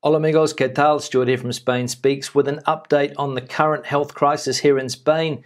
Hola amigos, ¿qué tal? Stuart here from Spain Speaks with an update on the current health crisis here in Spain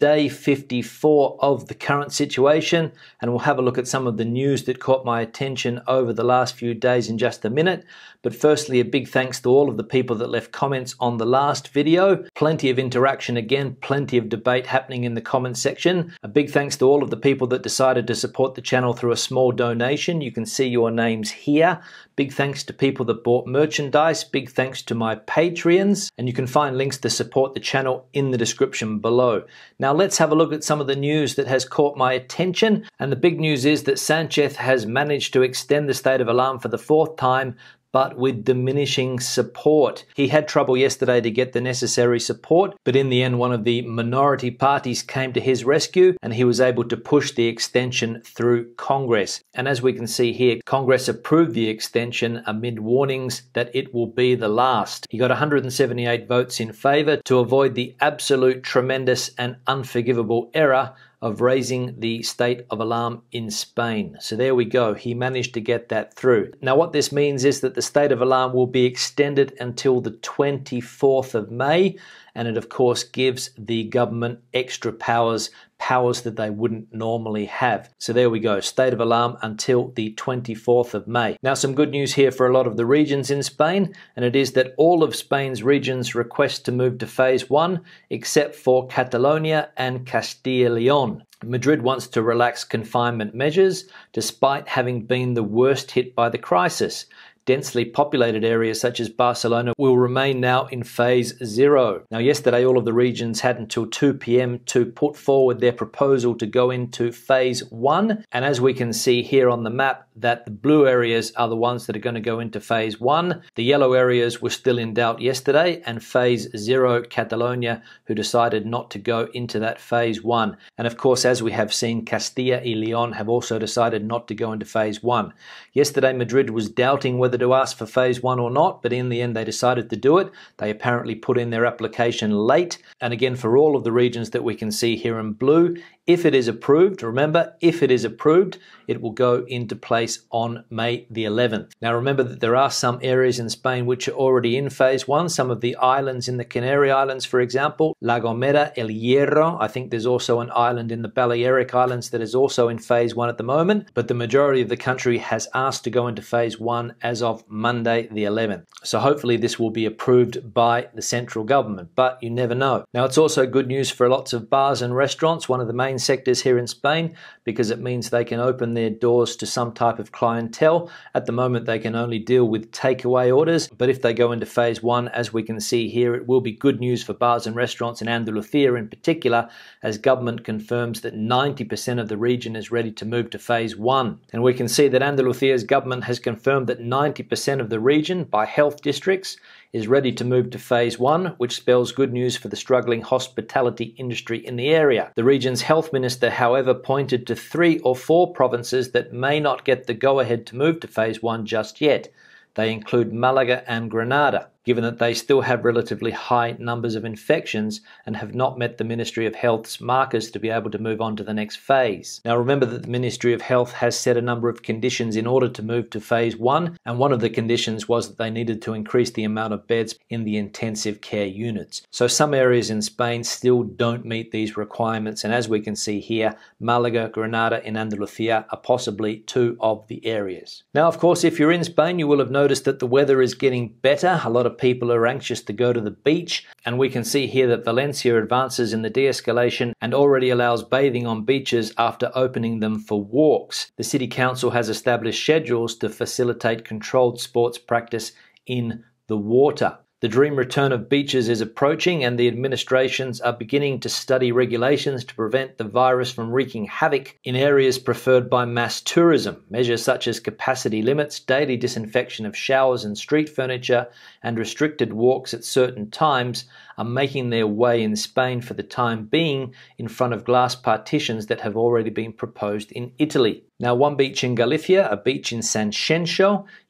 day 54 of the current situation, and we'll have a look at some of the news that caught my attention over the last few days in just a minute. But firstly, a big thanks to all of the people that left comments on the last video. Plenty of interaction again, plenty of debate happening in the comments section. A big thanks to all of the people that decided to support the channel through a small donation. You can see your names here. Big thanks to people that bought merchandise. Big thanks to my Patreons. And you can find links to support the channel in the description below. Now let's have a look at some of the news that has caught my attention. And the big news is that Sanchez has managed to extend the state of alarm for the fourth time but with diminishing support. He had trouble yesterday to get the necessary support, but in the end, one of the minority parties came to his rescue and he was able to push the extension through Congress. And as we can see here, Congress approved the extension amid warnings that it will be the last. He got 178 votes in favour to avoid the absolute tremendous and unforgivable error of raising the state of alarm in Spain. So there we go, he managed to get that through. Now, what this means is that the state of alarm will be extended until the 24th of May, and it, of course, gives the government extra powers, powers that they wouldn't normally have. So there we go, state of alarm until the 24th of May. Now, some good news here for a lot of the regions in Spain, and it is that all of Spain's regions request to move to phase one, except for Catalonia and Castile Leon. Madrid wants to relax confinement measures despite having been the worst hit by the crisis densely populated areas such as Barcelona will remain now in phase zero. Now, yesterday, all of the regions had until 2 p.m. to put forward their proposal to go into phase one. And as we can see here on the map, that the blue areas are the ones that are going to go into phase one. The yellow areas were still in doubt yesterday, and phase zero, Catalonia, who decided not to go into that phase one. And of course, as we have seen, Castilla y Leon have also decided not to go into phase one. Yesterday, Madrid was doubting whether whether to ask for phase one or not, but in the end, they decided to do it. They apparently put in their application late. And again, for all of the regions that we can see here in blue, if it is approved, remember, if it is approved, it will go into place on May the 11th. Now, remember that there are some areas in Spain which are already in phase one, some of the islands in the Canary Islands, for example, La Gomera, El Hierro. I think there's also an island in the Balearic Islands that is also in phase one at the moment, but the majority of the country has asked to go into phase one as Monday, the 11th. So hopefully, this will be approved by the central government, but you never know. Now, it's also good news for lots of bars and restaurants, one of the main sectors here in Spain, because it means they can open their doors to some type of clientele. At the moment, they can only deal with takeaway orders, but if they go into phase one, as we can see here, it will be good news for bars and restaurants in Andalusia in particular, as government confirms that 90% of the region is ready to move to phase one. And we can see that Andalusia's government has confirmed that 90 90% of the region by health districts, is ready to move to phase one, which spells good news for the struggling hospitality industry in the area. The region's health minister, however, pointed to three or four provinces that may not get the go ahead to move to phase one just yet. They include Malaga and Granada given that they still have relatively high numbers of infections and have not met the Ministry of Health's markers to be able to move on to the next phase. Now, remember that the Ministry of Health has set a number of conditions in order to move to phase one, and one of the conditions was that they needed to increase the amount of beds in the intensive care units. So, some areas in Spain still don't meet these requirements, and as we can see here, Malaga, Granada, and Andalusia are possibly two of the areas. Now, of course, if you're in Spain, you will have noticed that the weather is getting better. A lot of people are anxious to go to the beach. And we can see here that Valencia advances in the de escalation and already allows bathing on beaches after opening them for walks. The City Council has established schedules to facilitate controlled sports practice in the water. The dream return of beaches is approaching, and the administrations are beginning to study regulations to prevent the virus from wreaking havoc in areas preferred by mass tourism. Measures such as capacity limits, daily disinfection of showers and street furniture, and restricted walks at certain times are making their way in Spain for the time being in front of glass partitions that have already been proposed in Italy. Now, one beach in Galicia, a beach in San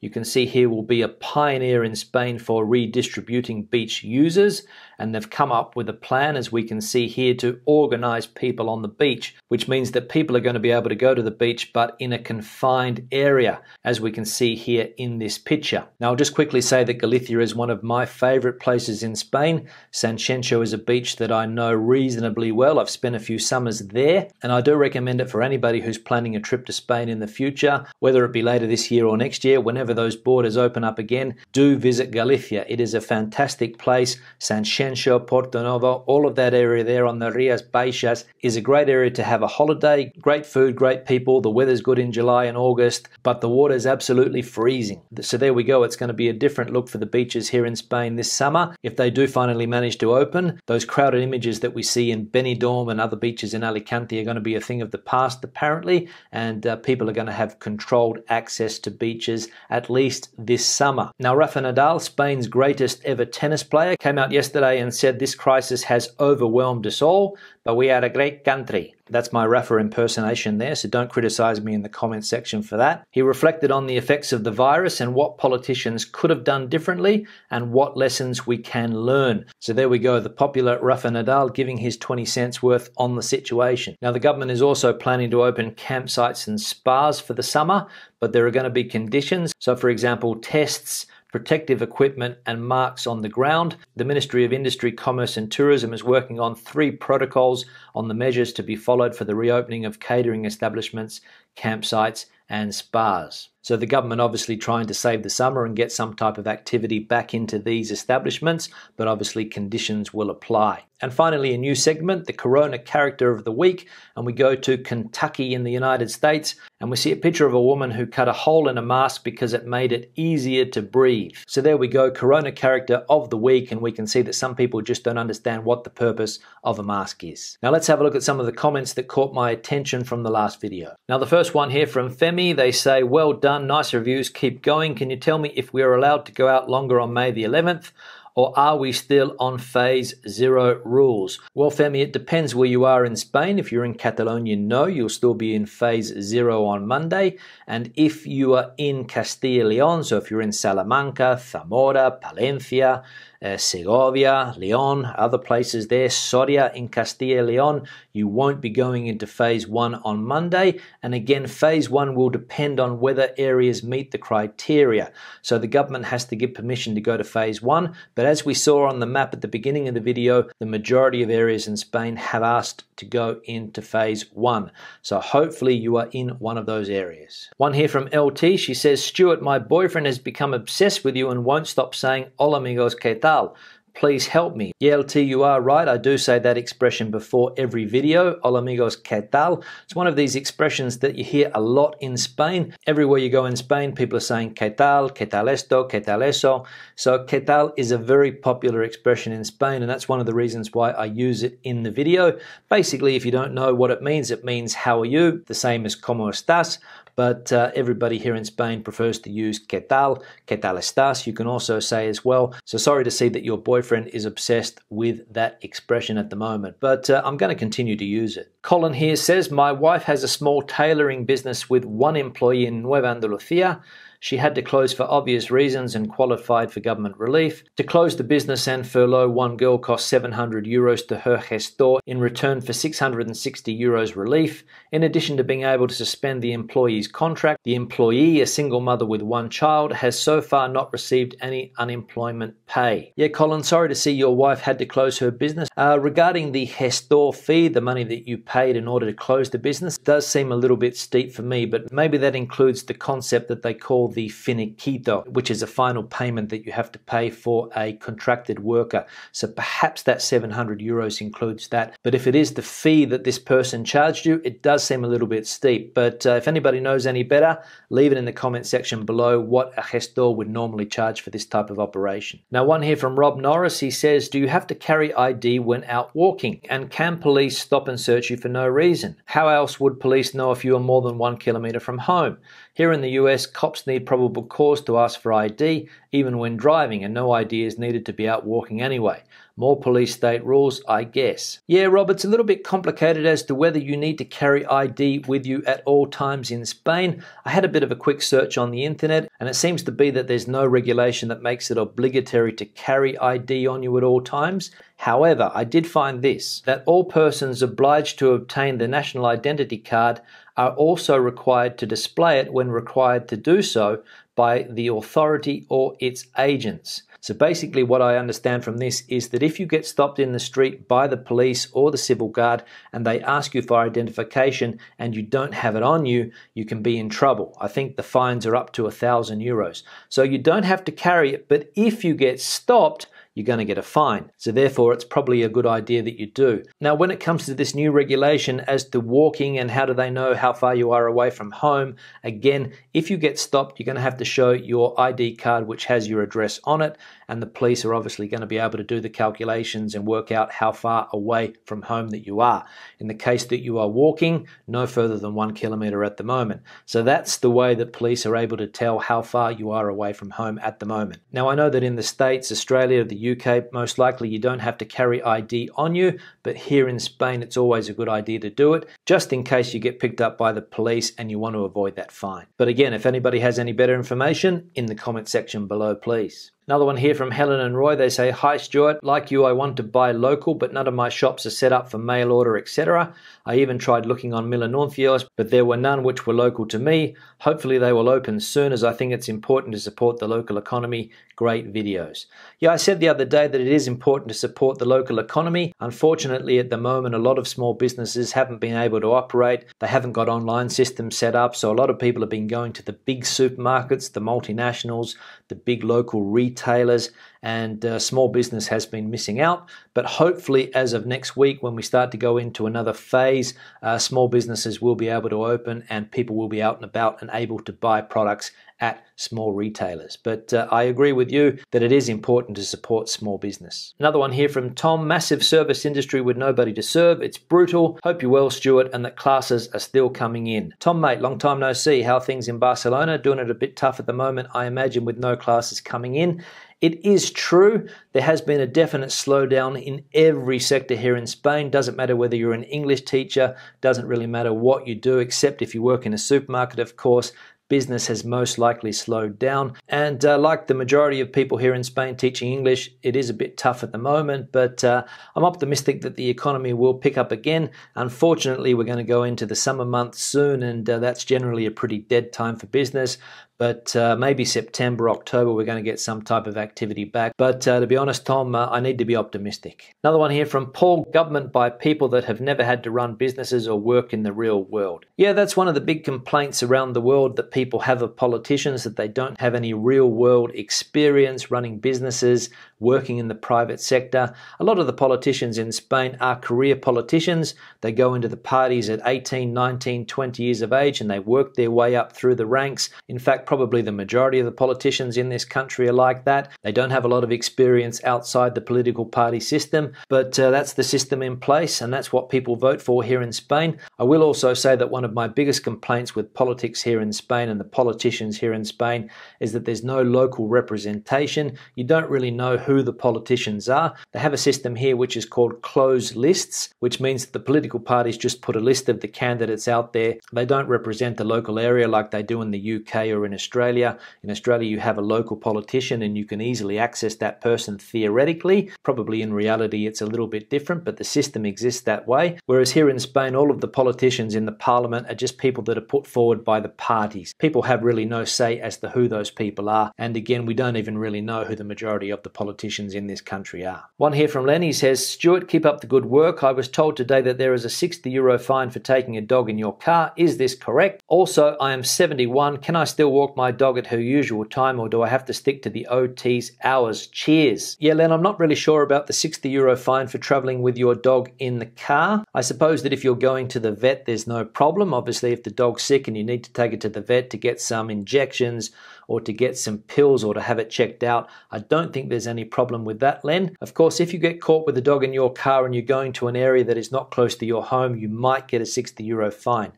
you can see here will be a pioneer in Spain for redistributing beach users and they've come up with a plan, as we can see here, to organize people on the beach, which means that people are going to be able to go to the beach but in a confined area, as we can see here in this picture. Now, I'll just quickly say that Galicia is one of my favorite places in Spain. Sanxenxo is a beach that I know reasonably well. I've spent a few summers there, and I do recommend it for anybody who's planning a trip to Spain in the future, whether it be later this year or next year, whenever those borders open up again. Do visit Galicia. It is a fantastic place. Sanxenxo Sancho, Porto Novo, all of that area there on the Rias Baixas is a great area to have a holiday. Great food, great people. The weather's good in July and August, but the water is absolutely freezing. So there we go. It's going to be a different look for the beaches here in Spain this summer. If they do finally manage to open, those crowded images that we see in Benidorm and other beaches in Alicante are going to be a thing of the past, apparently, and uh, people are going to have controlled access to beaches at least this summer. Now, Rafa Nadal, Spain's greatest ever tennis player, came out yesterday and said, This crisis has overwhelmed us all, but we are a great country. That's my Rafa impersonation there, so don't criticize me in the comments section for that. He reflected on the effects of the virus and what politicians could have done differently and what lessons we can learn. So there we go, the popular Rafa Nadal giving his 20 cents worth on the situation. Now, the government is also planning to open campsites and spas for the summer, but there are going to be conditions. So, for example, tests protective equipment, and marks on the ground. The Ministry of Industry, Commerce and Tourism is working on three protocols on the measures to be followed for the reopening of catering establishments, campsites, and spas. So the government obviously trying to save the summer and get some type of activity back into these establishments, but obviously conditions will apply. And finally, a new segment, the Corona Character of the Week. And we go to Kentucky in the United States and we see a picture of a woman who cut a hole in a mask because it made it easier to breathe. So there we go, Corona Character of the Week. And we can see that some people just don't understand what the purpose of a mask is. Now let's have a look at some of the comments that caught my attention from the last video. Now, the first one here from Femi, they say, Well done, nice reviews, keep going. Can you tell me if we are allowed to go out longer on May the 11th? or are we still on phase zero rules? Well, Femi, it depends where you are in Spain. If you're in Catalonia, no, you'll still be in phase zero on Monday. And if you are in Castilla Leon, so if you're in Salamanca, Zamora, Palencia, uh, Segovia, Leon, other places there, Soria in Castilla Leon. You won't be going into phase one on Monday. And again, phase one will depend on whether areas meet the criteria. So the government has to give permission to go to phase one. But as we saw on the map at the beginning of the video, the majority of areas in Spain have asked to go into phase one. So hopefully you are in one of those areas. One here from LT, she says, Stuart, my boyfriend has become obsessed with you and won't stop saying, Hola amigos, ¿qué tal? Natal please help me. YLT, you are right. I do say that expression before every video. Hola amigos, ¿qué tal? It's one of these expressions that you hear a lot in Spain. Everywhere you go in Spain, people are saying ¿qué tal? ¿qué tal esto? ¿qué tal eso? So ¿qué tal is a very popular expression in Spain, and that's one of the reasons why I use it in the video. Basically, if you don't know what it means, it means how are you, the same as como estás, but uh, everybody here in Spain prefers to use ¿qué tal? ¿qué tal estás? You can also say as well, so sorry to see that your boy boyfriend is obsessed with that expression at the moment, but uh, I'm going to continue to use it. Colin here says, My wife has a small tailoring business with one employee in Nueva andalucia. She had to close for obvious reasons and qualified for government relief. To close the business and furlough one girl cost 700 euros to her gestor in return for 660 euros relief. In addition to being able to suspend the employee's contract, the employee, a single mother with one child, has so far not received any unemployment pay. Yeah, Colin, sorry to see your wife had to close her business. Uh, regarding the gestor fee, the money that you paid in order to close the business, does seem a little bit steep for me, but maybe that includes the concept that they call called the finiquito, which is a final payment that you have to pay for a contracted worker. So perhaps that 700 euros includes that. But if it is the fee that this person charged you, it does seem a little bit steep. But uh, if anybody knows any better, leave it in the comment section below what a gestor would normally charge for this type of operation. Now, one here from Rob Norris, he says, Do you have to carry ID when out walking? And can police stop and search you for no reason? How else would police know if you are more than one kilometer from home? Here in the US, cops need probable cause to ask for ID even when driving, and no ID is needed to be out walking anyway. More police state rules, I guess. Yeah, Rob, it's a little bit complicated as to whether you need to carry ID with you at all times in Spain. I had a bit of a quick search on the internet, and it seems to be that there's no regulation that makes it obligatory to carry ID on you at all times. However, I did find this that all persons obliged to obtain the national identity card are also required to display it when required to do so by the authority or its agents. So basically, what I understand from this is that if you get stopped in the street by the police or the civil guard and they ask you for identification and you don't have it on you, you can be in trouble. I think the fines are up to a thousand euros. So you don't have to carry it, but if you get stopped, you're going to get a fine. So, therefore, it's probably a good idea that you do. Now, when it comes to this new regulation as to walking and how do they know how far you are away from home, again, if you get stopped, you're going to have to show your ID card which has your address on it, and the police are obviously going to be able to do the calculations and work out how far away from home that you are. In the case that you are walking, no further than one kilometre at the moment. So, that's the way that police are able to tell how far you are away from home at the moment. Now, I know that in the States, Australia, the UK, most likely you don't have to carry ID on you, but here in Spain, it's always a good idea to do it just in case you get picked up by the police and you want to avoid that fine. But again, if anybody has any better information, in the comment section below, please. Another one here from Helen and Roy. They say, Hi, Stuart. Like you, I want to buy local, but none of my shops are set up for mail order, etc. I even tried looking on Milanorfios, but there were none which were local to me. Hopefully, they will open soon, as I think it's important to support the local economy. Great videos. Yeah, I said the other day that it is important to support the local economy. Unfortunately, at the moment, a lot of small businesses haven't been able to operate. They haven't got online systems set up, so a lot of people have been going to the big supermarkets, the multinationals, the big local retailers, and uh, small business has been missing out. But hopefully, as of next week, when we start to go into another phase, uh, small businesses will be able to open and people will be out and about and able to buy products at small retailers. But uh, I agree with you that it is important to support small business. Another one here from Tom massive service industry with nobody to serve. It's brutal. Hope you're well, Stuart, and that classes are still coming in. Tom, mate, long time no see. How things in Barcelona? Doing it a bit tough at the moment, I imagine, with no classes coming in. It is true, there has been a definite slowdown in every sector here in Spain. Doesn't matter whether you're an English teacher, doesn't really matter what you do, except if you work in a supermarket, of course, business has most likely slowed down. And uh, like the majority of people here in Spain teaching English, it is a bit tough at the moment, but uh, I'm optimistic that the economy will pick up again. Unfortunately, we're going to go into the summer months soon, and uh, that's generally a pretty dead time for business but uh, maybe September, October, we're going to get some type of activity back. But uh, to be honest, Tom, uh, I need to be optimistic. Another one here from Paul government by people that have never had to run businesses or work in the real world. Yeah, that's one of the big complaints around the world that people have of politicians that they don't have any real world experience running businesses, working in the private sector. A lot of the politicians in Spain are career politicians. They go into the parties at 18, 19, 20 years of age and they work their way up through the ranks. In fact, probably the majority of the politicians in this country are like that. They don't have a lot of experience outside the political party system, but uh, that's the system in place and that's what people vote for here in Spain. I will also say that one of my biggest complaints with politics here in Spain and the politicians here in Spain is that there's no local representation. You don't really know who the politicians are. They have a system here which is called closed lists, which means that the political parties just put a list of the candidates out there. They don't represent the local area like they do in the UK or in Australia. In Australia, you have a local politician and you can easily access that person theoretically. Probably in reality, it's a little bit different, but the system exists that way. Whereas here in Spain, all of the politicians in the parliament are just people that are put forward by the parties. People have really no say as to who those people are. And again, we don't even really know who the majority of the politicians in this country are. One here from Lenny says, Stuart, keep up the good work. I was told today that there is a 60 euro fine for taking a dog in your car. Is this correct? Also, I am 71. Can I still walk? walk my dog at her usual time or do I have to stick to the OT's hours? Cheers. Yeah, Len, I'm not really sure about the 60 euro fine for traveling with your dog in the car. I suppose that if you're going to the vet, there's no problem. Obviously, if the dog's sick and you need to take it to the vet to get some injections or to get some pills or to have it checked out, I don't think there's any problem with that, Len. Of course, if you get caught with the dog in your car and you're going to an area that is not close to your home, you might get a 60 euro fine.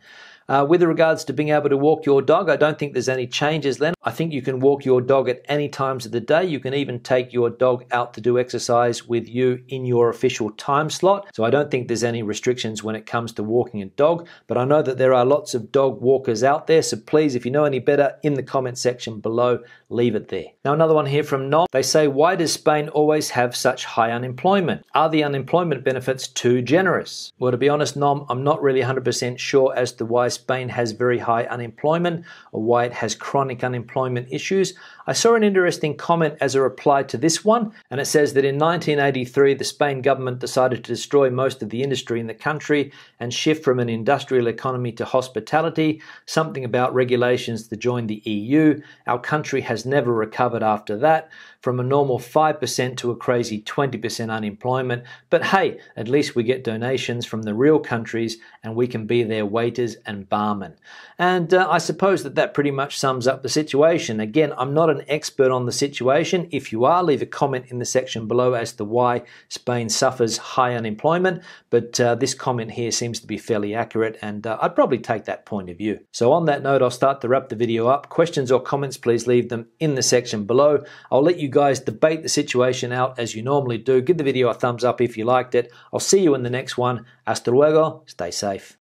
Uh, with regards to being able to walk your dog, I don't think there's any changes, Len. I think you can walk your dog at any times of the day. You can even take your dog out to do exercise with you in your official time slot. So I don't think there's any restrictions when it comes to walking a dog, but I know that there are lots of dog walkers out there. So please, if you know any better, in the comment section below, leave it there. Now, another one here from Nom. They say, Why does Spain always have such high unemployment? Are the unemployment benefits too generous? Well, to be honest, Nom, I'm not really 100% sure as to why Spain has very high unemployment or why it has chronic unemployment employment issues I saw an interesting comment as a reply to this one, and it says that in 1983, the Spain government decided to destroy most of the industry in the country and shift from an industrial economy to hospitality, something about regulations to join the EU. Our country has never recovered after that, from a normal 5% to a crazy 20% unemployment. But hey, at least we get donations from the real countries and we can be their waiters and barmen. And uh, I suppose that that pretty much sums up the situation. Again, I'm not an expert on the situation. If you are, leave a comment in the section below as to why Spain suffers high unemployment. But uh, this comment here seems to be fairly accurate, and uh, I'd probably take that point of view. So, on that note, I'll start to wrap the video up. Questions or comments, please leave them in the section below. I'll let you guys debate the situation out as you normally do. Give the video a thumbs up if you liked it. I'll see you in the next one. Hasta luego. Stay safe.